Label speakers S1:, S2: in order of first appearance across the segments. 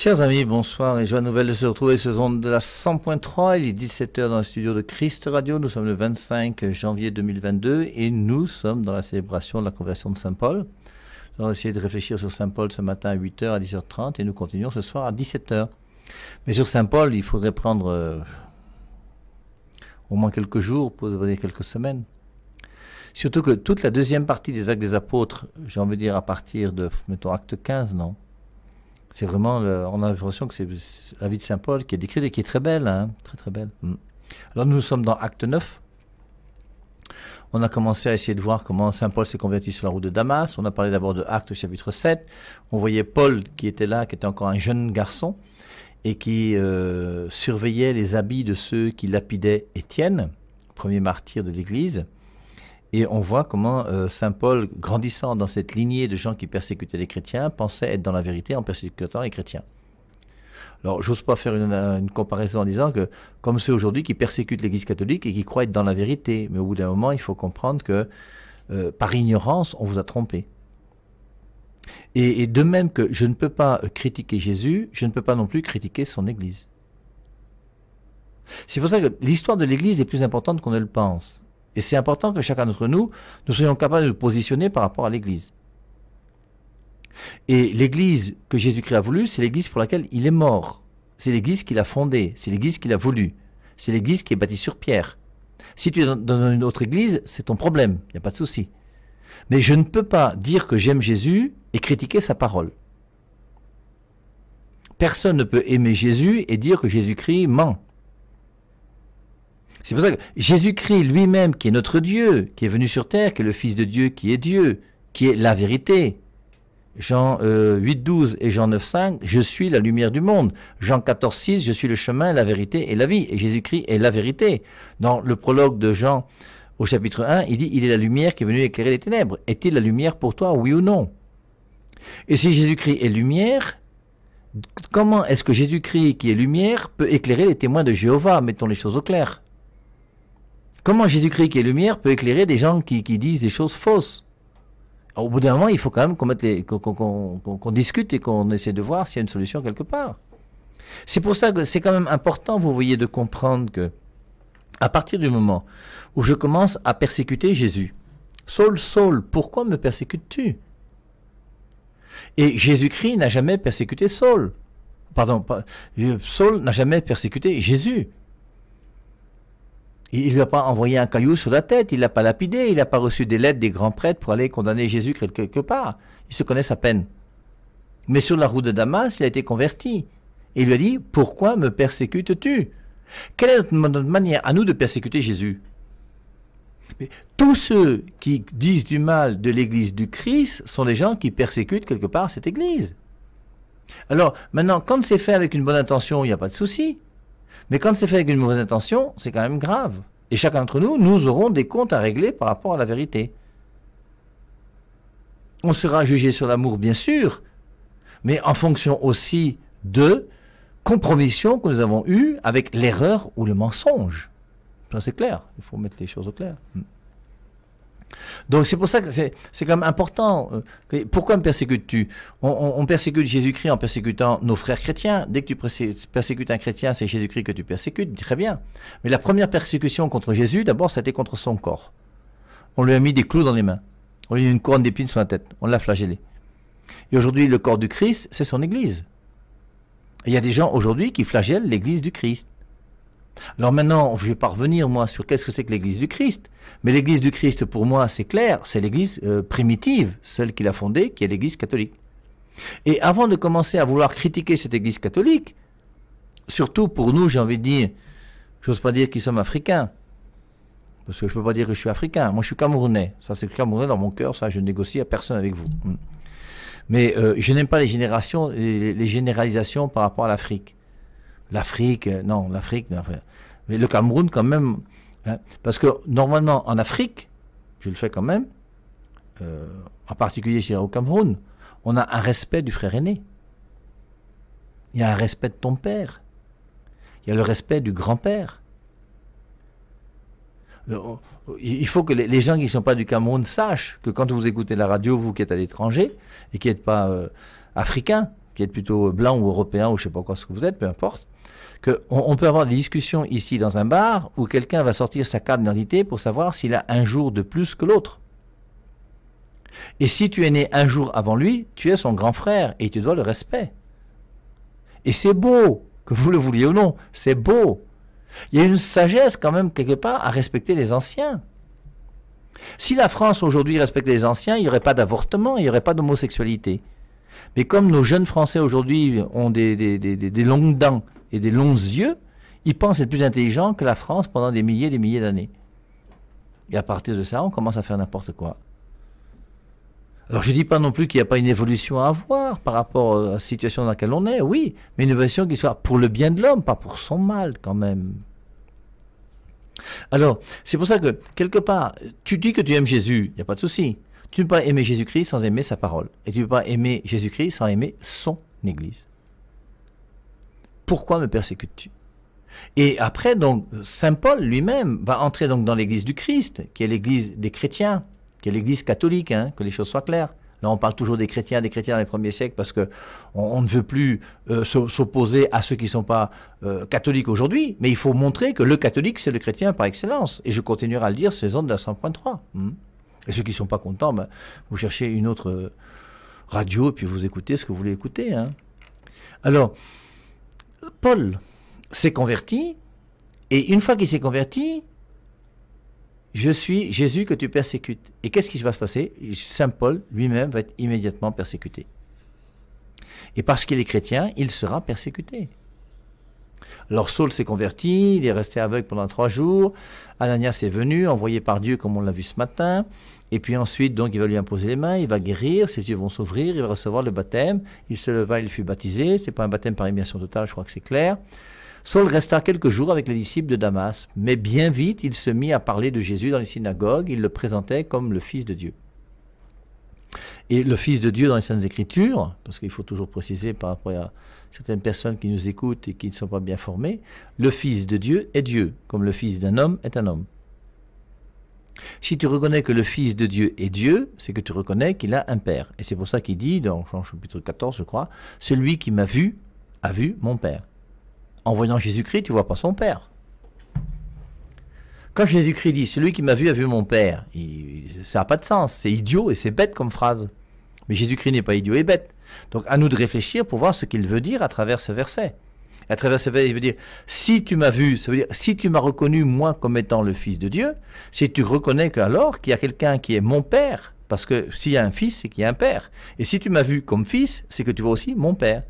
S1: Chers amis, bonsoir et joie nouvelle de se retrouver ce zone de la 100.3. Il est 17h dans le studio de Christ Radio. Nous sommes le 25 janvier 2022 et nous sommes dans la célébration de la conversion de Saint Paul. Nous allons essayé de réfléchir sur Saint Paul ce matin à 8h à 10h30 et nous continuons ce soir à 17h. Mais sur Saint Paul, il faudrait prendre euh, au moins quelques jours, pour être quelques semaines. Surtout que toute la deuxième partie des actes des apôtres, j'ai envie de dire à partir de, mettons, acte 15, non c'est vraiment, on a l'impression que c'est la vie de Saint Paul qui est décrite et qui est très belle, hein. très très belle. Mm. Alors nous sommes dans Acte 9. On a commencé à essayer de voir comment Saint Paul s'est converti sur la route de Damas. On a parlé d'abord de Acte chapitre 7. On voyait Paul qui était là, qui était encore un jeune garçon et qui euh, surveillait les habits de ceux qui lapidaient Étienne, premier martyr de l'Église. Et on voit comment euh, Saint Paul, grandissant dans cette lignée de gens qui persécutaient les chrétiens, pensait être dans la vérité en persécutant les chrétiens. Alors, j'ose pas faire euh, une, comparaison en disant que, comme ceux aujourd'hui qui persécutent l'Église catholique et qui croient être dans la vérité, mais au bout d'un moment, il faut comprendre que, euh, par ignorance, on vous a trompé. et, de même que je ne peux pas critiquer Jésus, je ne peux pas non plus critiquer son Église. C'est pour ça que l'histoire de l'Église est plus importante qu'on ne le pense. Et c'est important que chacun d'entre nous, nous soyons capables de nous positionner par rapport à l'Église. Et l'Église que Jésus-Christ a voulu, c'est l'Église pour laquelle il est mort. C'est l'Église qu'il a fondée, c'est l'Église qu'il a voulu. C'est l'Église qui est bâtie sur pierre. Si tu es dans une autre Église, c'est ton problème, il n'y a pas de souci. Mais je ne peux pas dire que j'aime Jésus et critiquer sa parole. Personne ne peut aimer Jésus et dire que Jésus-Christ ment. C'est pour ça que Jésus-Christ lui-même, qui est notre Dieu, qui est venu sur terre, qui est le Fils de Dieu, qui est Dieu, qui est la vérité. Jean 8, euh, 12 et Jean 9, 5, je suis la lumière du monde. Jean 14, 6, je suis le chemin, la vérité et la vie. Et Jésus-Christ est la vérité. Dans le prologue de Jean au chapitre 1, il dit, il est la lumière qui est venue éclairer les ténèbres. Est-il la lumière pour toi, oui ou non Et si Jésus-Christ est lumière, comment est-ce que Jésus-Christ, qui est lumière, peut éclairer les témoins de Jéhovah Mettons les choses au clair. Comment Jésus-Christ qui est lumière peut éclairer des gens qui, disent des choses fausses Au bout d'un moment, il faut quand même qu'on discute et qu'on essaie de voir s'il y a une solution quelque part. C'est pour ça que c'est quand même important, vous voyez, de comprendre que à partir du moment où je commence à persécuter Jésus, Saul, Saul, pourquoi me persécutes-tu Et Jésus-Christ n'a jamais persécuté Saul. Pardon, Saul n'a jamais persécuté Jésus. Il ne lui a pas envoyé un caillou sur la tête, il l'a pas lapidé, il n'a pas reçu des lettres des grands prêtres pour aller condamner Jésus quelque part. Ils se connaissent à peine. Mais sur la route de Damas, il a été converti. Et il lui a dit, pourquoi me persécutes-tu Quelle est notre manière à nous de persécuter Jésus tous ceux qui disent du mal de l'Église du Christ sont les gens qui persécutent quelque part cette Église. Alors maintenant, quand c'est fait avec une bonne intention, il n'y a pas de souci. Mais quand c'est fait avec une mauvaise intention, c'est quand même grave. Et chacun d'entre nous, nous aurons des comptes à régler par rapport à la vérité. On sera jugé sur l'amour, bien sûr, mais en fonction aussi de compromissions que nous avons eues avec l'erreur ou le mensonge. Ça, c'est clair. Il faut mettre les choses au clair. Hmm. Donc c'est pour ça que c'est quand même important. Euh, pourquoi me persécutes-tu on, persécute Jésus-Christ en persécutant nos frères chrétiens. Dès que tu persécutes un chrétien, c'est Jésus-Christ que tu persécutes, très bien. Mais la première persécution contre Jésus, d'abord, ça contre son corps. On lui a mis des clous dans les mains. On lui a mis une couronne d'épines sur la tête. On l'a flagellé. Et aujourd'hui, le corps du Christ, c'est son Église. il y a des gens aujourd'hui qui flagellent l'Église du Christ. Alors maintenant, je vais pas revenir, moi, sur qu'est-ce que c'est que l'Église du Christ. Mais l'Église du Christ, pour moi, c'est clair, c'est l'Église euh, primitive, celle qu'il a fondée, qui est l'Église catholique. Et avant de commencer à vouloir critiquer cette Église catholique, surtout pour nous, j'ai envie de dire, je n'ose pas dire qu'ils sommes africains, parce que je ne peux pas dire que je suis africain, moi je suis camerounais, ça c'est camerounais dans mon cœur, ça je négocie à personne avec vous. Hmm. Mais euh, je n'aime pas les générations, les généralisations par rapport à l'Afrique. Euh, L'Afrique, non, l'Afrique, mais le Cameroun quand même, hein, parce que normalement en Afrique, je le fais quand même, euh, en particulier au Cameroun, on a un respect du frère aîné. Il y a un respect de ton père. Il y a le respect du grand-père. Euh, il faut que les gens qui ne sont pas du Cameroun sachent que quand vous écoutez la radio, vous qui êtes à l'étranger et qui n'êtes pas africain, qui êtes plutôt blanc ou européen ou je ne sais pas quoi ce que vous êtes, peu importe, on, peut avoir des discussions ici dans un bar où quelqu'un va sortir sa carte d'identité pour savoir s'il a un jour de plus que l'autre. Et si tu es né un jour avant lui, tu es son grand frère et tu dois le respect. Et c'est beau, que vous le vouliez ou non, c'est beau. Il y a une sagesse quand même quelque part à respecter les anciens. Si la France aujourd'hui respectait les anciens, il n'y aurait pas d'avortement, il n'y aurait pas d'homosexualité. Mais comme nos jeunes Français aujourd'hui ont des, longues dents et des longs yeux, ils pensent être plus intelligents que la France pendant des milliers et des milliers d'années. Et à partir de ça, on commence à faire n'importe quoi. Alors je ne dis pas non plus qu'il n'y a pas une évolution à avoir par rapport à la situation dans laquelle on est, oui, mais une évolution qui soit pour le bien de l'homme, pas pour son mal quand même. Alors, c'est pour ça que, quelque part, tu dis que tu aimes Jésus, il n'y a pas de souci. Tu ne peux pas aimer Jésus-Christ sans aimer sa parole. Et tu ne peux pas aimer Jésus-Christ sans aimer son Église pourquoi me persécutes-tu Et après, donc, Saint Paul lui-même va entrer donc dans l'église du Christ, qui est l'église des chrétiens, qui est l'église catholique, hein, que les choses soient claires. Là, on parle toujours des chrétiens, des chrétiens dans les premiers siècles, parce que on, ne veut plus euh, s'opposer à ceux qui ne sont pas euh, catholiques aujourd'hui, mais il faut montrer que le catholique, c'est le chrétien par excellence. Et je continuerai à le dire, c'est ondes de la 100.3. Et ceux qui ne sont pas contents, ben, vous cherchez une autre euh, radio, et puis vous écoutez ce que vous voulez écouter. Hein. Alors, Paul s'est converti, et une fois qu'il s'est converti, je suis Jésus que tu persécutes. Et qu'est-ce qui va se passer Saint Paul lui-même va être immédiatement persécuté. Et parce qu'il est chrétien, il sera persécuté. Alors Saul s'est converti, il est resté aveugle pendant trois jours. Ananias est venu, envoyé par Dieu comme on l'a vu ce matin. Et puis ensuite, donc, il va lui imposer les mains, il va guérir, ses yeux vont s'ouvrir, il va recevoir le baptême. Il se leva, il fut baptisé. C'est pas un baptême par immersion totale, je crois que c'est clair. Saul resta quelques jours avec les disciples de Damas, mais bien vite il se mit à parler de Jésus dans les synagogues, il le présentait comme le Fils de Dieu. Et le Fils de Dieu dans les Saintes Écritures, parce qu'il faut toujours préciser par rapport à certaines personnes qui nous écoutent et qui ne sont pas bien formées, le Fils de Dieu est Dieu, comme le Fils d'un homme est un homme. Si tu reconnais que le Fils de Dieu est Dieu, c'est que tu reconnais qu'il a un Père. Et c'est pour ça qu'il dit, dans Jean chapitre 14, je crois, Celui qui m'a vu, a vu mon Père. En voyant Jésus-Christ, tu vois pas son Père. Quand Jésus-Christ dit Celui qui m'a vu a vu mon Père, ça n'a pas de sens. C'est idiot et c'est bête comme phrase. Mais Jésus-Christ n'est pas idiot et bête. Donc à nous de réfléchir pour voir ce qu'il veut dire à travers ce verset. À travers ce verset, il veut dire, si tu m'as vu, ça veut dire, si tu m'as reconnu moi comme étant le Fils de Dieu, si tu reconnais qu'alors qu'il y a quelqu'un qui est mon Père, parce que s'il y a un fils, c'est qu'il y a un père. Et si tu m'as vu comme fils, c'est que tu vois aussi mon père.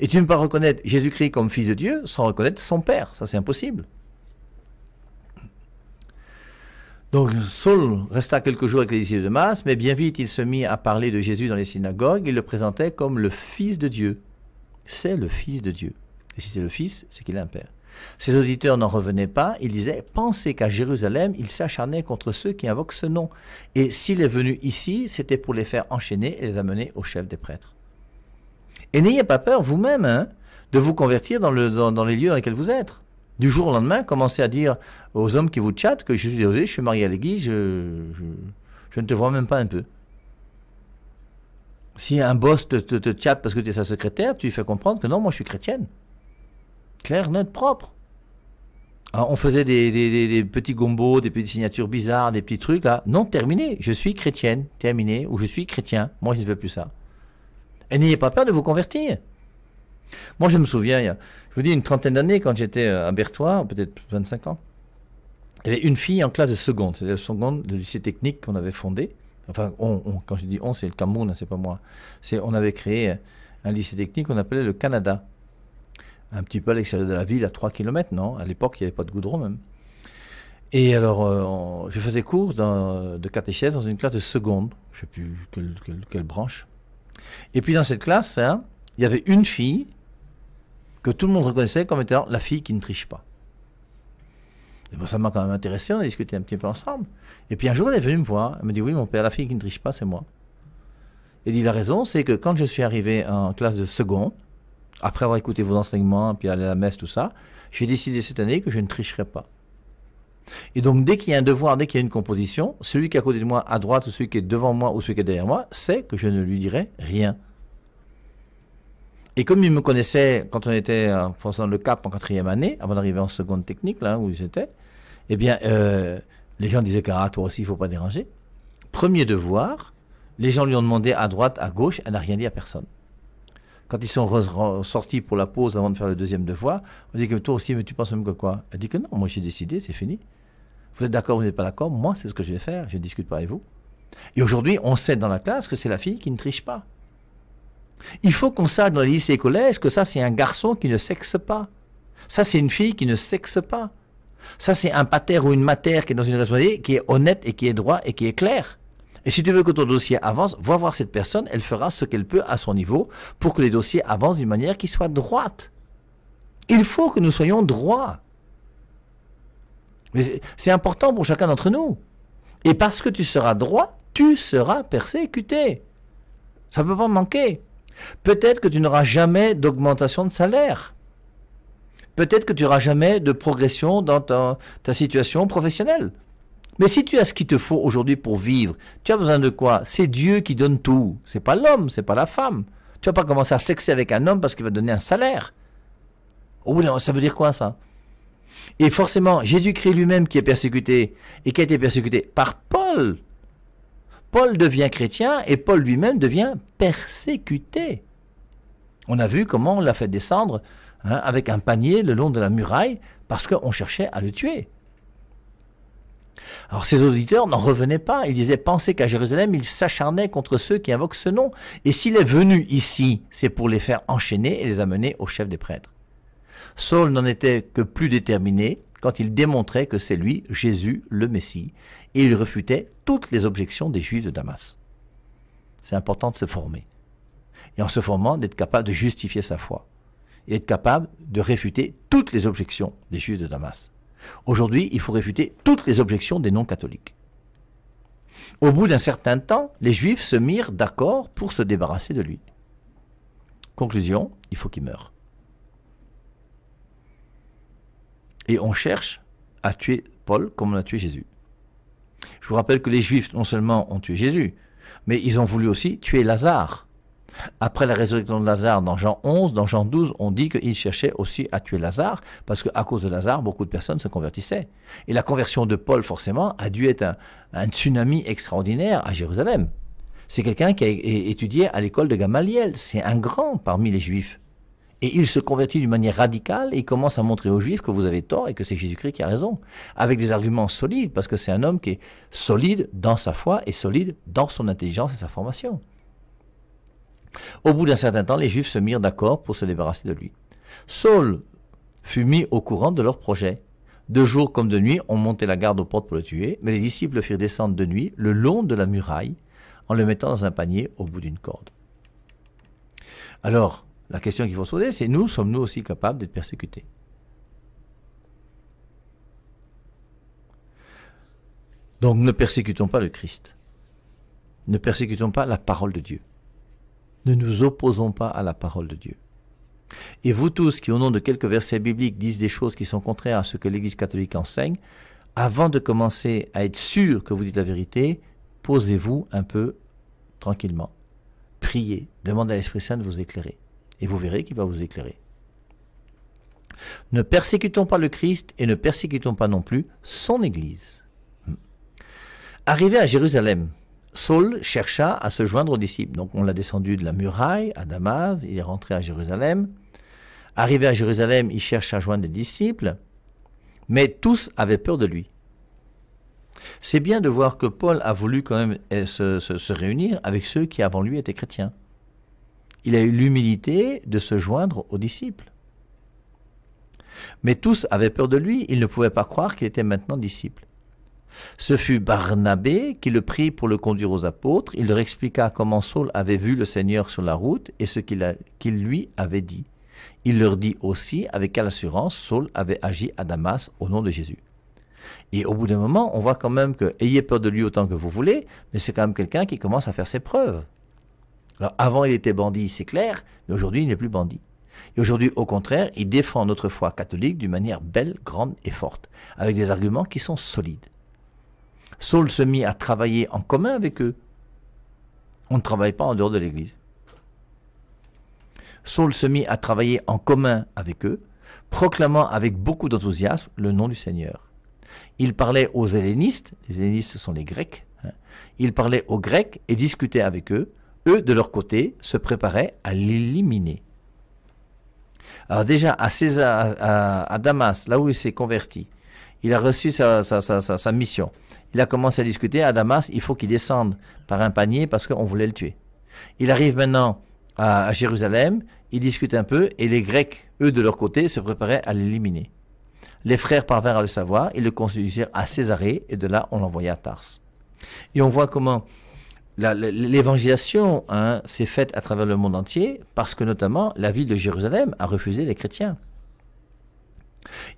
S1: Et tu ne peux pas reconnaître Jésus-Christ comme fils de Dieu sans reconnaître son père. Ça, c'est impossible. Donc Saul resta quelques jours avec les disciples de Masse, mais bien vite il se mit à parler de Jésus dans les synagogues, il le présentait comme le Fils de Dieu. C'est le Fils de Dieu. Et si c'est le Fils, c'est qu'il est un Père. Ses auditeurs n'en revenaient pas, ils disaient, pensez qu'à Jérusalem, il s'acharnait contre ceux qui invoquent ce nom. Et s'il est venu ici, c'était pour les faire enchaîner et les amener au chef des prêtres. Et n'ayez pas peur vous-même hein, de vous convertir dans, le, dans les lieux dans lesquels vous êtes du jour au lendemain, commencez à dire aux hommes qui vous tchattent que je suis désolé, je suis marié à l'église, je, ne te vois même pas un peu. Si un boss te, te, parce que tu es sa secrétaire, tu lui fais comprendre que non, moi je suis chrétienne. Claire, nette, propre. on faisait des, petits gombos, des petites signatures bizarres, des petits trucs là. Non, terminé. Je suis chrétienne, terminé. Ou je suis chrétien. Moi, je ne fais plus ça. Et n'ayez pas peur de vous convertir. Moi, je me souviens, il y a, je vous dis, une trentaine d'années, quand j'étais euh, à Bertois, peut-être 25 ans, il y avait une fille en classe de seconde, c'était la seconde de lycée technique qu'on avait fondé. Enfin, on, quand je dis on, c'est le Cameroun, ce hein, c'est pas moi. C'est, on avait créé un lycée technique qu'on appelait le Canada. Un petit peu à l'extérieur de la ville, à 3 km, non À l'époque, il n'y avait pas de goudron même. Et alors, euh, je faisais cours de catéchèse dans une classe de seconde, je ne sais plus quelle, quelle, branche. Et puis dans cette classe, hein, il y avait une fille que tout le monde reconnaissait comme étant la fille qui ne triche pas. Et ça m'a quand même intéressé, on a discuté un petit peu ensemble. Et puis un jour, elle est venue me voir, elle me dit, oui, mon père, la fille qui ne triche pas, c'est moi. Elle dit, la raison, c'est que quand je suis arrivé en classe de seconde, après avoir écouté vos enseignements, puis aller à la messe, tout ça, j'ai décidé cette année que je ne tricherai pas. Et donc, dès qu'il y a un devoir, dès qu'il y a une composition, celui qui est à côté de moi, à droite, ou celui qui est devant moi, ou celui qui est derrière moi, sait que je ne lui dirai rien. Et comme ils me connaissaient quand on était en euh, faisant le cap en quatrième année, avant d'arriver en seconde technique, là où ils étaient, eh bien, euh, les gens disaient Cara, ah, toi aussi, il ne faut pas déranger. Premier devoir, les gens lui ont demandé à droite, à gauche, elle n'a rien dit à personne. Quand ils sont sortis pour la pause avant de faire le deuxième devoir, on dit que toi aussi, mais tu penses même que quoi Elle dit que non, moi j'ai décidé, c'est fini. Vous êtes d'accord, vous n'êtes pas d'accord, moi c'est ce que je vais faire, je discute pas avec vous. Et aujourd'hui, on sait dans la classe que c'est la fille qui ne triche pas. Il faut qu'on sache dans les lycées et collèges que ça, c'est un garçon qui ne sexe pas. Ça, c'est une fille qui ne sexe pas. Ça, c'est un pater ou une mater qui est dans une relation qui est honnête et qui est droit et qui est clair. Et si tu veux que ton dossier avance, va voir cette personne, elle fera ce qu'elle peut à son niveau pour que les dossiers avancent d'une manière qui soit droite. Il faut que nous soyons droits. Mais c'est important pour chacun d'entre nous. Et parce que tu seras droit, tu seras persécuté. Ça ne peut pas manquer. Peut-être que tu n'auras jamais d'augmentation de salaire. Peut-être que tu n'auras jamais de progression dans ta, situation professionnelle. Mais si tu as ce qu'il te faut aujourd'hui pour vivre, tu as besoin de quoi C'est Dieu qui donne tout. C'est pas l'homme, c'est pas la femme. Tu vas pas commencer à sexer avec un homme parce qu'il va donner un salaire. non, ça veut dire quoi ça Et forcément, Jésus-Christ lui-même qui est persécuté et qui a été persécuté par Paul, Paul devient chrétien et Paul lui-même devient persécuté. On a vu comment on l'a fait descendre hein, avec un panier le long de la muraille parce qu'on cherchait à le tuer. Alors ses auditeurs n'en revenaient pas. Ils disaient penser qu'à Jérusalem, il s'acharnait contre ceux qui invoquent ce nom. Et s'il est venu ici, c'est pour les faire enchaîner et les amener au chef des prêtres. Saul n'en était que plus déterminé quand il démontrait que c'est lui, Jésus, le Messie, et il refutait toutes les objections des Juifs de Damas. C'est important de se former. Et en se formant, d'être capable de justifier sa foi. Et d'être capable de réfuter toutes les objections des Juifs de Damas. Aujourd'hui, il faut réfuter toutes les objections des non-catholiques. Au bout d'un certain temps, les Juifs se mirent d'accord pour se débarrasser de lui. Conclusion, il faut qu'il meure. Et on cherche à tuer Paul comme on a tué Jésus. Je vous rappelle que les Juifs, non seulement ont tué Jésus, mais ils ont voulu aussi tuer Lazare. Après la résurrection de Lazare dans Jean 11, dans Jean 12, on dit qu'ils cherchaient aussi à tuer Lazare, parce qu'à cause de Lazare, beaucoup de personnes se convertissaient. Et la conversion de Paul, forcément, a dû être un, un tsunami extraordinaire à Jérusalem. C'est quelqu'un qui a étudié à l'école de Gamaliel. C'est un grand parmi les Juifs. Et il se convertit d'une manière radicale et il commence à montrer aux Juifs que vous avez tort et que c'est Jésus-Christ qui a raison. Avec des arguments solides, parce que c'est un homme qui est solide dans sa foi et solide dans son intelligence et sa formation. Au bout d'un certain temps, les Juifs se mirent d'accord pour se débarrasser de lui. Saul fut mis au courant de leur projet. De jour comme de nuit, on montait la garde aux portes pour le tuer, mais les disciples le firent descendre de nuit le long de la muraille en le mettant dans un panier au bout d'une corde. Alors, la question qu'il faut se poser, c'est nous, sommes-nous aussi capables d'être persécutés Donc ne persécutons pas le Christ. Ne persécutons pas la parole de Dieu. Ne nous opposons pas à la parole de Dieu. Et vous tous qui, au nom de quelques versets bibliques, disent des choses qui sont contraires à ce que l'Église catholique enseigne, avant de commencer à être sûr que vous dites la vérité, posez-vous un peu tranquillement. Priez, demandez à l'Esprit Saint de vous éclairer et vous verrez qu'il va vous éclairer. Ne persécutons pas le Christ et ne persécutons pas non plus son Église. Arrivé à Jérusalem, Saul chercha à se joindre aux disciples. Donc on l'a descendu de la muraille à Damas, il est rentré à Jérusalem. Arrivé à Jérusalem, il cherche à joindre des disciples, mais tous avaient peur de lui. C'est bien de voir que Paul a voulu quand même eh, se réunir avec ceux qui avant lui étaient chrétiens il a eu l'humilité de se joindre aux disciples. Mais tous avaient peur de lui, ils ne pouvaient pas croire qu'il était maintenant disciple. Ce fut Barnabé qui le prit pour le conduire aux apôtres, il leur expliqua comment Saul avait vu le Seigneur sur la route et ce qu'il lui avait dit. Il leur dit aussi avec quelle assurance Saul avait agi à Damas au nom de Jésus. Et au bout d'un moment, on voit quand même que ayez peur de lui autant que vous voulez, mais c'est quand même quelqu'un qui commence à faire ses preuves. Alors avant, il était bandit, c'est clair, mais aujourd'hui, il n'est plus bandit. Et aujourd'hui, au contraire, il défend notre foi catholique d'une manière belle, grande et forte, avec des arguments qui sont solides. Saul se mit à travailler en commun avec eux. On ne travaille pas en dehors de l'Église. Saul se mit à travailler en commun avec eux, proclamant avec beaucoup d'enthousiasme le nom du Seigneur. Il parlait aux hellénistes, les hellénistes ce sont les Grecs, hein. il parlait aux Grecs et discutait avec eux, eux, de leur côté, se préparaient à l'éliminer. Alors déjà, à, à, Damas, là où il s'est converti, il a reçu sa, mission. Il a commencé à discuter. À Damas, il faut qu'il descende par un panier parce qu'on voulait le tuer. Il arrive maintenant à, Jérusalem, il discute un peu, et les Grecs, eux, de leur côté, se préparaient à l'éliminer. Les frères parvinrent à le savoir, ils le conduisirent à Césarée, et de là, on l'envoya à Tars. Et on voit comment L'évangélisation hein, s'est faite à travers le monde entier parce que notamment la ville de Jérusalem a refusé les chrétiens.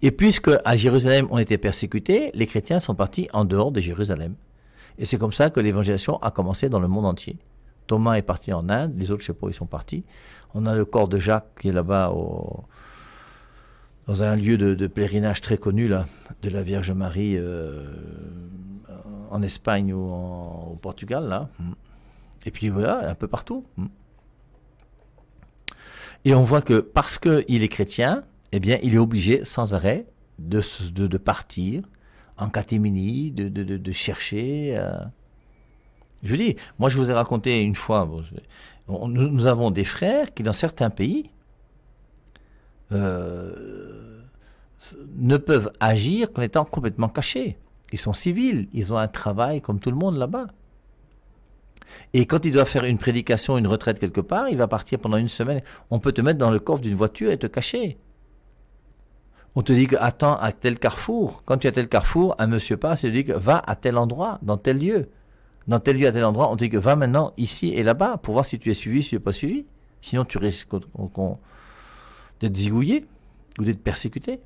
S1: Et puisque à Jérusalem on était persécutés, les chrétiens sont partis en dehors de Jérusalem. Et c'est comme ça que l'évangélisation a commencé dans le monde entier. Thomas est parti en Inde, les autres, je sais pas, ils sont partis. On a le corps de Jacques qui est là-bas dans un lieu de, pèlerinage très connu là, de la Vierge Marie. Euh, en Espagne ou au Portugal, là. Hmm. Et puis voilà, un peu partout. Hmm. Et on voit que parce qu'il est chrétien, eh bien, il est obligé sans arrêt de, de, partir en catimini de, chercher. Euh. Je dis, moi je vous ai raconté une fois, nous, avons des frères qui dans certains pays euh, ne peuvent agir qu'en étant complètement cachés ils sont civils, ils ont un travail comme tout le monde là-bas. Et quand il doit faire une prédication, une retraite quelque part, il va partir pendant une semaine. On peut te mettre dans le coffre d'une voiture et te cacher. On te dit que attends à tel carrefour. Quand tu es à tel carrefour, un monsieur passe et te dit que va à tel endroit, dans tel lieu. Dans tel lieu, à tel endroit, on te dit que va maintenant ici et là-bas pour voir si tu es suivi, si tu n'es pas suivi. Sinon, tu risques d'être zigouillé ou d'être persécuté.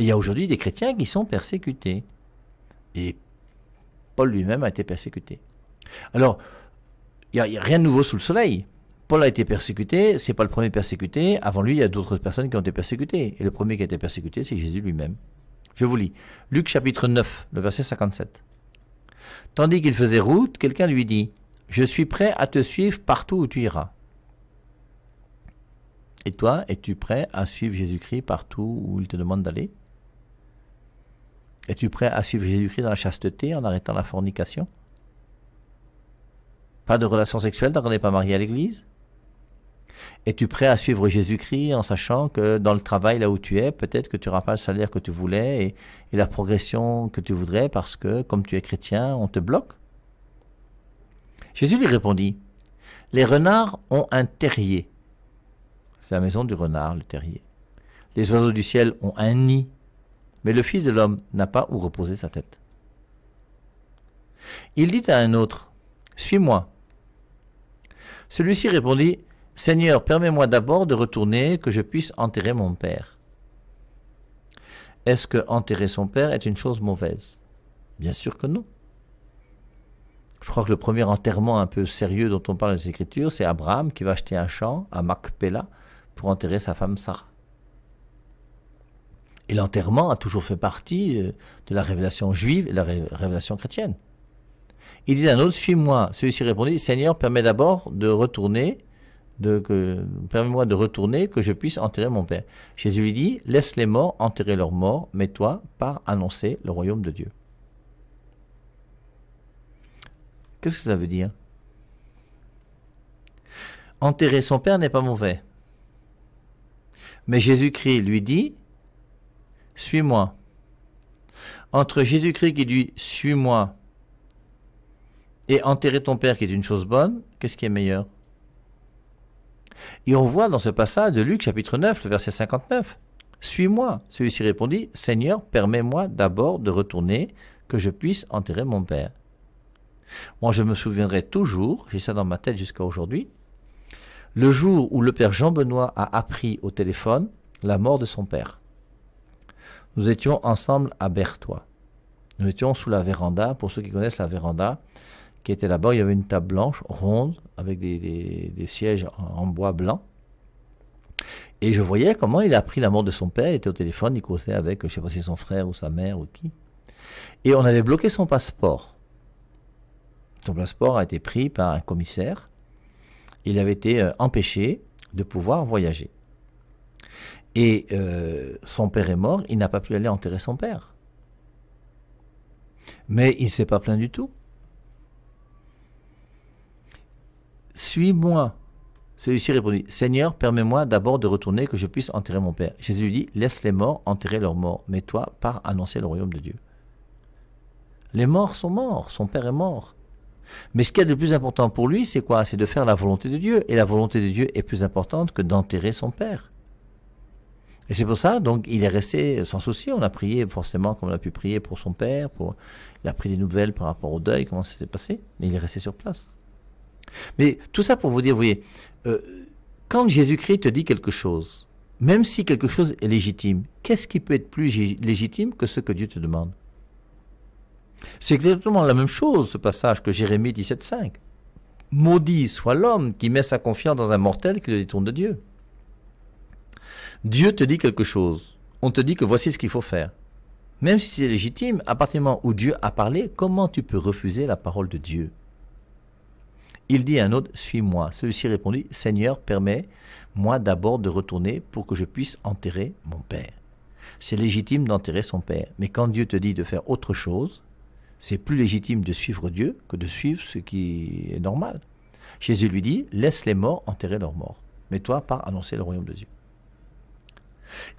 S1: il y a aujourd'hui des chrétiens qui sont persécutés. Et Paul lui-même a été persécuté. Alors, il n'y a, rien de nouveau sous le soleil. Paul a été persécuté, c'est pas le premier persécuté. Avant lui, il y a d'autres personnes qui ont été persécutées. Et le premier qui a été persécuté, c'est Jésus lui-même. Je vous lis. Luc chapitre 9, le verset 57. Tandis qu'il faisait route, quelqu'un lui dit Je suis prêt à te suivre partout où tu iras. Et toi, es-tu prêt à suivre Jésus-Christ partout où il te demande d'aller es-tu prêt à suivre Jésus-Christ dans la chasteté en arrêtant la fornication Pas de relation sexuelle tant qu'on n'est pas marié à l'Église Es-tu prêt à suivre Jésus-Christ en sachant que dans le travail là où tu es, peut-être que tu n'auras pas le salaire que tu voulais et, et la progression que tu voudrais parce que comme tu es chrétien, on te bloque Jésus lui répondit, Les renards ont un terrier. C'est la maison du renard, le terrier. Les oiseaux du ciel ont un nid, mais le Fils de l'homme n'a pas où reposer sa tête. Il dit à un autre, Suis-moi. Celui-ci répondit, Seigneur, permets-moi d'abord de retourner, que je puisse enterrer mon Père. Est-ce que enterrer son Père est une chose mauvaise Bien sûr que non. Je crois que le premier enterrement un peu sérieux dont on parle dans les Écritures, c'est Abraham qui va acheter un champ à Machpelah pour enterrer sa femme Sarah. Et l'enterrement a toujours fait partie euh, de la révélation juive et de la révélation chrétienne. Il dit à un autre, suis-moi. Celui-ci répondit, Seigneur, permets d'abord de retourner, permets-moi de retourner que je puisse enterrer mon Père. Jésus lui dit, laisse les morts enterrer leurs morts, mais toi, pars annoncer le royaume de Dieu. Qu'est-ce que ça veut dire Enterrer son Père n'est pas mauvais. Mais Jésus-Christ lui dit, suis-moi. Entre Jésus-Christ qui dit suis-moi et enterrer ton père qui est une chose bonne, qu'est-ce qui est meilleur Et on voit dans ce passage de Luc chapitre 9, le verset 59, suis-moi. Celui-ci répondit, Seigneur, permets-moi d'abord de retourner que je puisse enterrer mon père. Moi, je me souviendrai toujours, j'ai ça dans ma tête jusqu'à aujourd'hui, le jour où le père Jean-Benoît a appris au téléphone la mort de son père. Nous étions ensemble à Berthois. Nous étions sous la véranda. Pour ceux qui connaissent la véranda, qui était là-bas, il y avait une table blanche, ronde, avec des, sièges en, bois blanc. Et je voyais comment il a appris la mort de son père. Il était au téléphone, il causait avec, je ne sais pas si son frère ou sa mère ou qui. Et on avait bloqué son passeport. Son passeport a été pris par un commissaire. Il avait été euh, empêché de pouvoir voyager. Et euh, son père est mort, il n'a pas pu aller enterrer son père. Mais il ne s'est pas plaint du tout. Suis-moi. Celui-ci répondit, Seigneur, permets-moi d'abord de retourner que je puisse enterrer mon père. Jésus lui dit, laisse les morts enterrer leurs morts, mais toi, pars annoncer le royaume de Dieu. Les morts sont morts, son père est mort. Mais ce qui est a de plus important pour lui, c'est quoi C'est de faire la volonté de Dieu. Et la volonté de Dieu est plus importante que d'enterrer son père. Et c'est pour ça, donc, il est resté sans souci. On a prié forcément comme on a pu prier pour son père. Pour... Il a pris des nouvelles par rapport au deuil, comment ça s'est passé. Mais il est resté sur place. Mais tout ça pour vous dire, vous voyez, euh, quand Jésus-Christ te dit quelque chose, même si quelque chose est légitime, qu'est-ce qui peut être plus légitime que ce que Dieu te demande C'est exactement la même chose, ce passage que Jérémie 17.5. Maudit soit l'homme qui met sa confiance dans un mortel qui le détourne de Dieu. Dieu te dit quelque chose. On te dit que voici ce qu'il faut faire. Même si c'est légitime, à partir du moment où Dieu a parlé, comment tu peux refuser la parole de Dieu Il dit à un autre, suis-moi. Celui-ci répondit, Seigneur, permets-moi d'abord de retourner pour que je puisse enterrer mon père. C'est légitime d'enterrer son père. Mais quand Dieu te dit de faire autre chose, c'est plus légitime de suivre Dieu que de suivre ce qui est normal. Jésus lui dit, laisse les morts enterrer leurs morts, mais toi pars annoncer le royaume de Dieu.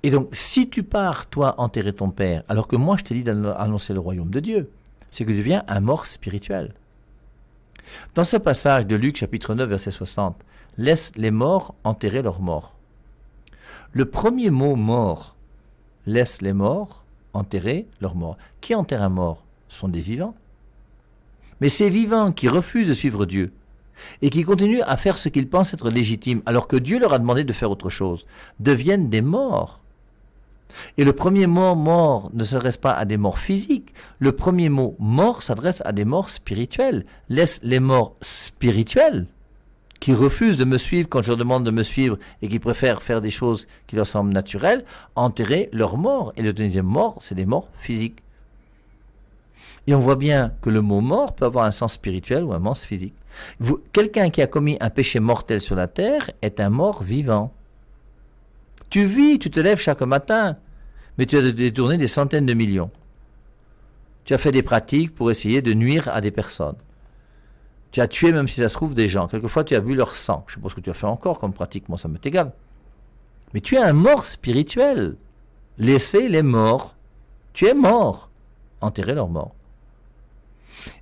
S1: Et donc, si tu pars, toi, enterrer ton père, alors que moi, je t'ai dit d'annoncer le royaume de Dieu, c'est que tu deviens un mort spirituel. Dans ce passage de Luc chapitre 9 verset 60, laisse les morts enterrer leurs morts. Le premier mot mort, laisse les morts enterrer leurs morts. Qui enterre un mort Ce sont des vivants. Mais ces vivants qui refusent de suivre Dieu et qui continuent à faire ce qu'ils pensent être légitime alors que Dieu leur a demandé de faire autre chose, deviennent des morts. Et le premier mot mort ne s'adresse pas à des morts physiques, le premier mot mort s'adresse à des morts spirituels. Laisse les morts spirituels qui refusent de me suivre quand je leur demande de me suivre et qui préfèrent faire des choses qui leur semblent naturelles, enterrer leurs morts. Et le deuxième mort, c'est des morts physiques. Et on voit bien que le mot mort peut avoir un sens spirituel ou un sens physique. Quelqu'un qui a commis un péché mortel sur la terre est un mort vivant. Tu vis, tu te lèves chaque matin, mais tu as détourné des centaines de millions. Tu as fait des pratiques pour essayer de nuire à des personnes. Tu as tué, même si ça se trouve, des gens. Quelquefois, tu as bu leur sang. Je sais pas ce que tu as fait encore comme pratique, moi, ça me t'égale. Mais tu es un mort spirituel. Laissez les morts. Tu es mort. Enterrer leurs morts.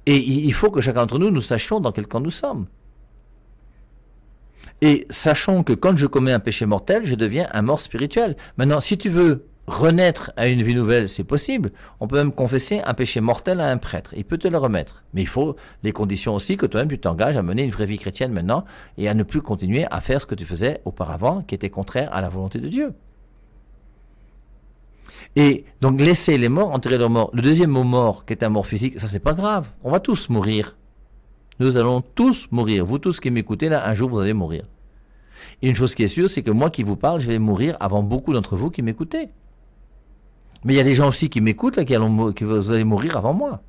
S1: Et il faut que chacun d'entre nous, nous sachions dans quel camp nous sommes. Et sachons que quand je commets un péché mortel, je deviens un mort spirituel. Maintenant, si tu veux renaître à une vie nouvelle, c'est possible. On peut même confesser un péché mortel à un prêtre. Il peut te le remettre. Mais il faut les conditions aussi que toi-même tu t'engages à mener une vraie vie chrétienne maintenant et à ne plus continuer à faire ce que tu faisais auparavant qui était contraire à la volonté de Dieu. Et donc laisser les morts enterrer leurs mort, Le deuxième mot mort, qui est un mort physique, ça c'est pas grave. On va tous mourir. Nous allons tous mourir. Vous tous qui m'écoutez là, un jour vous allez mourir. une chose qui est sûre, c'est que moi qui vous parle, je vais mourir avant beaucoup d'entre vous qui m'écoutez. Mais il y a des gens aussi qui m'écoutent, qui, qui mourir avant moi.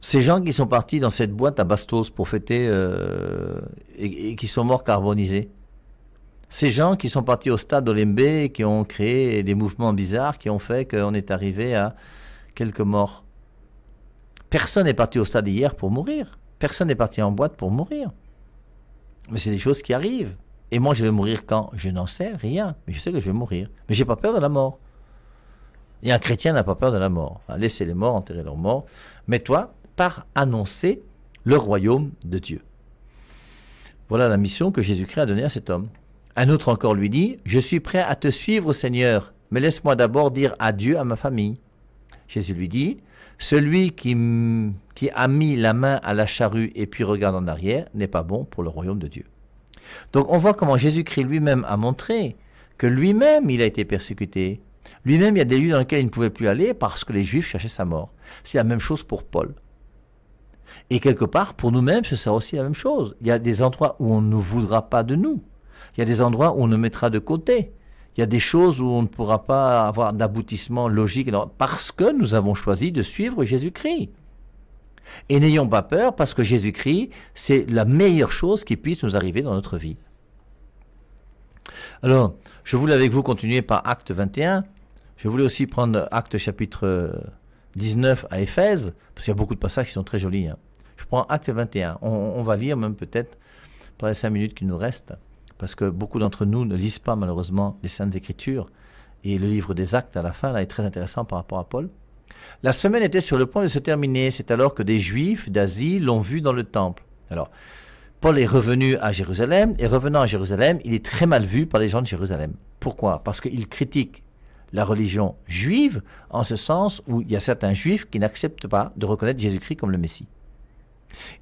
S1: Ces gens qui sont partis dans cette boîte à Bastos pour fêter euh, et, qui sont morts carbonisés. Ces gens qui sont partis au stade Olembe et qui ont créé des mouvements bizarres qui ont fait qu'on est arrivé à quelques morts. Personne n'est parti au stade hier pour mourir. Personne n'est parti en boîte pour mourir. Mais c'est des choses qui arrivent. Et moi, je vais mourir quand Je n'en sais rien, mais je sais que je vais mourir. Mais n'ai pas peur de la mort. Et un chrétien n'a pas peur de la mort. Laissez les morts enterrer leurs morts. Mais toi, par annoncer le royaume de Dieu. Voilà la mission que Jésus-Christ a donnée à cet homme. Un autre encore lui dit, je suis prêt à te suivre Seigneur, mais laisse-moi d'abord dire adieu à ma famille. Jésus lui dit, celui qui, qui a mis la main à la charrue et puis regarde en arrière n'est pas bon pour le royaume de Dieu. Donc on voit comment Jésus-Christ lui-même a montré que lui-même il a été persécuté. Lui-même, il y a des lieux dans lesquels il ne pouvait plus aller parce que les Juifs cherchaient sa mort. C'est la même chose pour Paul. Et quelque part, pour nous-mêmes, ce sera aussi la même chose. Il y a des endroits où on ne voudra pas de nous. Il y a des endroits où on nous mettra de côté. Il y a des choses où on ne pourra pas avoir d'aboutissement logique parce que nous avons choisi de suivre Jésus-Christ. Et n'ayons pas peur parce que Jésus-Christ, c'est la meilleure chose qui puisse nous arriver dans notre vie. Alors, je voulais avec vous continuer par Acte 21. Je voulais aussi prendre Acte chapitre 19 euh, à Éphèse, parce qu'il y a beaucoup de passages qui sont très jolis. Hein. Je prends Acte 21. On, va lire même peut-être pendant les cinq minutes qui nous restent, parce que beaucoup d'entre nous ne lisent pas malheureusement les Saintes Écritures. Et le livre des Actes, à la fin, là, est très intéressant par rapport à Paul. La semaine était sur le point de se terminer, c'est alors que des Juifs d'Asie l'ont vu dans le temple. Alors, Paul est revenu à Jérusalem, et revenant à Jérusalem, il est très mal vu par les gens de Jérusalem. Pourquoi Parce qu'il critique la religion juive en ce sens où il y a certains juifs qui n'acceptent pas de reconnaître Jésus-Christ comme le Messie.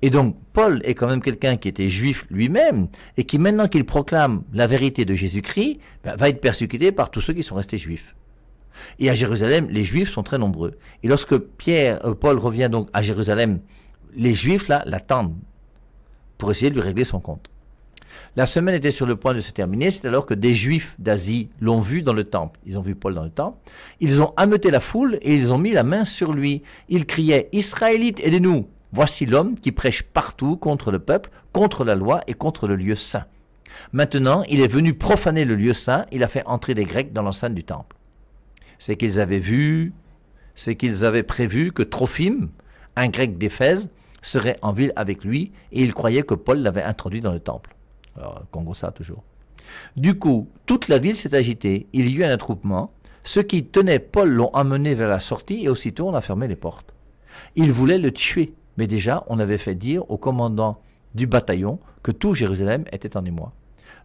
S1: Et donc, Paul est quand même quelqu'un qui était juif lui-même, et qui maintenant qu'il proclame la vérité de Jésus-Christ, ben, va être persécuté par tous ceux qui sont restés juifs. Et à Jérusalem, les Juifs sont très nombreux. Et lorsque Pierre, euh, Paul revient donc à Jérusalem, les Juifs là l'attendent pour essayer de lui régler son compte. La semaine était sur le point de se terminer, c'est alors que des Juifs d'Asie l'ont vu dans le temple. Ils ont vu Paul dans le temple. Ils ont ameuté la foule et ils ont mis la main sur lui. Ils criaient Israélites, aidez-nous Voici l'homme qui prêche partout contre le peuple, contre la loi et contre le lieu saint. Maintenant, il est venu profaner le lieu saint, il a fait entrer des Grecs dans l'enceinte du temple c'est qu'ils avaient vu, c'est qu'ils avaient prévu que Trophime, un grec d'Éphèse, serait en ville avec lui, et ils croyaient que Paul l'avait introduit dans le temple. Alors, Congo ça toujours. Du coup, toute la ville s'est agitée, il y eut un attroupement, ceux qui tenaient Paul l'ont emmené vers la sortie, et aussitôt on a fermé les portes. Ils voulaient le tuer, mais déjà on avait fait dire au commandant du bataillon que tout Jérusalem était en émoi.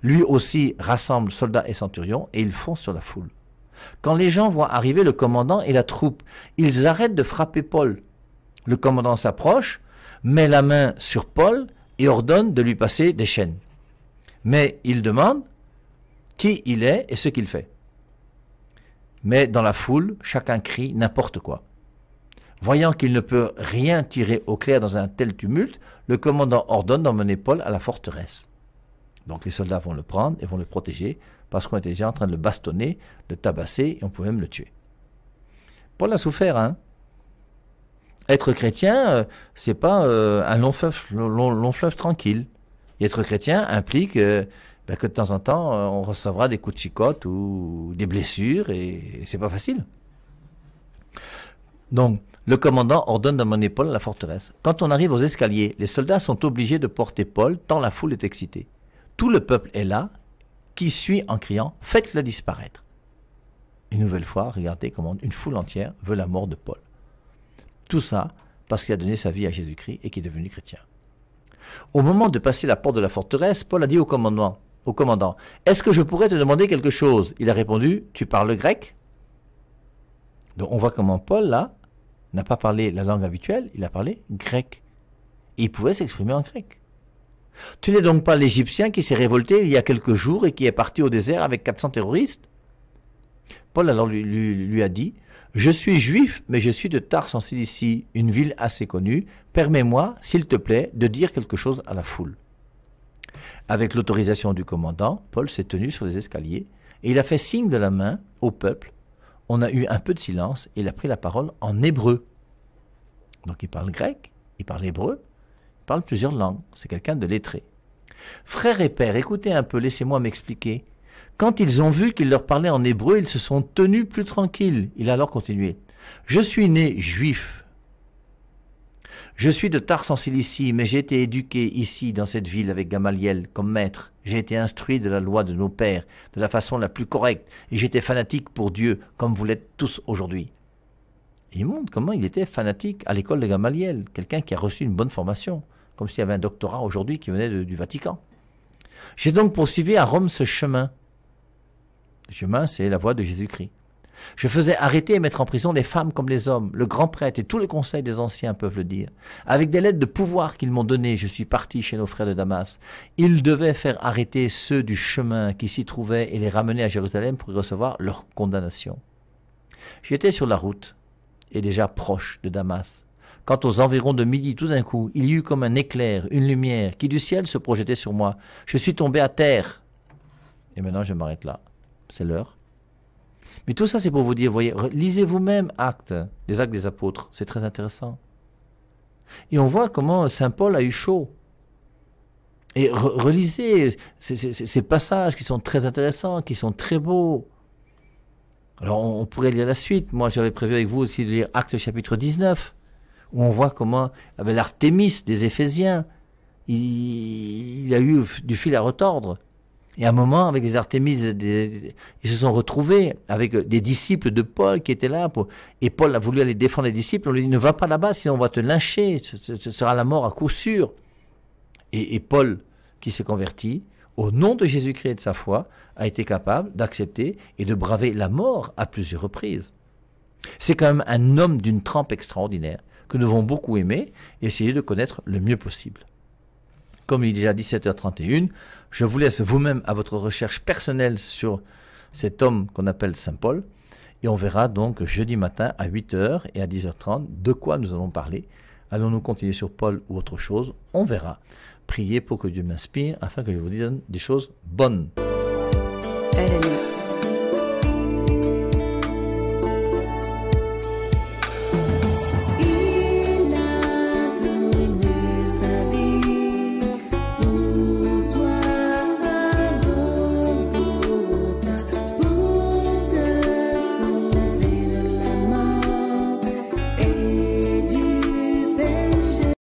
S1: Lui aussi rassemble soldats et centurions, et ils font sur la foule. Quand les gens voient arriver le commandant et la troupe, ils arrêtent de frapper Paul. Le commandant s'approche, met la main sur Paul et ordonne de lui passer des chaînes. Mais il demande qui il est et ce qu'il fait. Mais dans la foule, chacun crie n'importe quoi. Voyant qu'il ne peut rien tirer au clair dans un tel tumulte, le commandant ordonne d'emmener Paul à la forteresse. Donc les soldats vont le prendre et vont le protéger parce qu'on était déjà en train de le bastonner, le tabasser et on pouvait même le tuer. Paul a souffert, hein. Être chrétien, ce euh, c'est pas euh, un long fleuve, tranquille. être chrétien implique euh, ben, que de temps en temps, on recevra des coups de chicotte ou des blessures et, ce c'est pas facile. Donc, le commandant ordonne d'amener Paul à la forteresse. Quand on arrive aux escaliers, les soldats sont obligés de porter Paul tant la foule est excitée tout le peuple est là, qui suit en criant Faites-le disparaître. Une nouvelle fois, regardez comment une foule entière veut la mort de Paul. Tout ça parce qu'il a donné sa vie à Jésus-Christ et qu'il est devenu chrétien. Au moment de passer la porte de la forteresse, Paul a dit au commandant, au commandant Est-ce que je pourrais te demander quelque chose Il a répondu Tu parles grec Donc on voit comment Paul, là, n'a pas parlé la langue habituelle, il a parlé grec. il pouvait s'exprimer en grec. Tu n'es donc pas l'Égyptien qui s'est révolté il y a quelques jours et qui est parti au désert avec 400 terroristes Paul alors lui, a dit, Je suis juif, mais je suis de Tars en Cilicie, une ville assez connue. Permets-moi, s'il te plaît, de dire quelque chose à la foule. Avec l'autorisation du commandant, Paul s'est tenu sur les escaliers et il a fait signe de la main au peuple. On a eu un peu de silence et il a pris la parole en hébreu. Donc il parle grec, il parle hébreu, parle plusieurs langues, c'est quelqu'un de lettré. Frères et pères, écoutez un peu, laissez-moi m'expliquer. Quand ils ont vu qu'il leur parlait en hébreu, ils se sont tenus plus tranquilles. Il a alors continué. Je suis né juif. Je suis de Tars en Cilicie, mais j'ai été éduqué ici, dans cette ville, avec Gamaliel, comme maître. J'ai été instruit de la loi de nos pères, de la façon la plus correcte, et j'étais fanatique pour Dieu, comme vous l'êtes tous aujourd'hui. Il montre comment il était fanatique à l'école de Gamaliel, quelqu'un qui a reçu une bonne formation comme s'il y avait un doctorat aujourd'hui qui venait du Vatican. J'ai donc poursuivi à Rome ce chemin. Le chemin, c'est la voie de Jésus-Christ. Je faisais arrêter et mettre en prison les femmes comme les hommes. Le grand prêtre et tous les conseils des anciens peuvent le dire. Avec des lettres de pouvoir qu'ils m'ont données, je suis parti chez nos frères de Damas. Ils devaient faire arrêter ceux du chemin qui s'y trouvaient et les ramener à Jérusalem pour recevoir leur condamnation. J'étais sur la route et déjà proche de Damas quand aux environs de midi, tout d'un coup, il y eut comme un éclair, une lumière, qui du ciel se projetait sur moi. Je suis tombé à terre. Et maintenant, je m'arrête là. C'est l'heure. Mais tout ça, c'est pour vous dire, voyez, lisez vous-même Actes, les Actes des Apôtres. C'est très intéressant. Et on voit comment Saint Paul a eu chaud. Et relisez ces, passages qui sont très intéressants, qui sont très beaux. Alors, on, pourrait lire la suite. Moi, j'avais prévu avec vous aussi de lire Actes chapitre 19 où on voit comment avec ah ben, l'Artémis des Éphésiens, il, a eu du fil à retordre. Et à un moment, avec les artémis, ils se sont retrouvés avec des disciples de Paul qui étaient là. et Paul a voulu aller défendre les disciples. On lui dit ne va pas là-bas, sinon on va te lyncher. Ce, sera la mort à coup sûr. Et, et Paul, qui s'est converti, au nom de Jésus-Christ et de sa foi, a été capable d'accepter et de braver la mort à plusieurs reprises. C'est quand même un homme d'une trempe extraordinaire que nous avons beaucoup aimé et essayer de connaître le mieux possible. Comme il est déjà 17h31, je vous laisse vous-même à votre recherche personnelle sur cet homme qu'on appelle Saint Paul. Et on verra donc jeudi matin à 8h et à 10h30 de quoi nous allons parler. Allons-nous continuer sur Paul ou autre chose On verra. Priez pour que Dieu m'inspire afin que je vous dise des choses bonnes.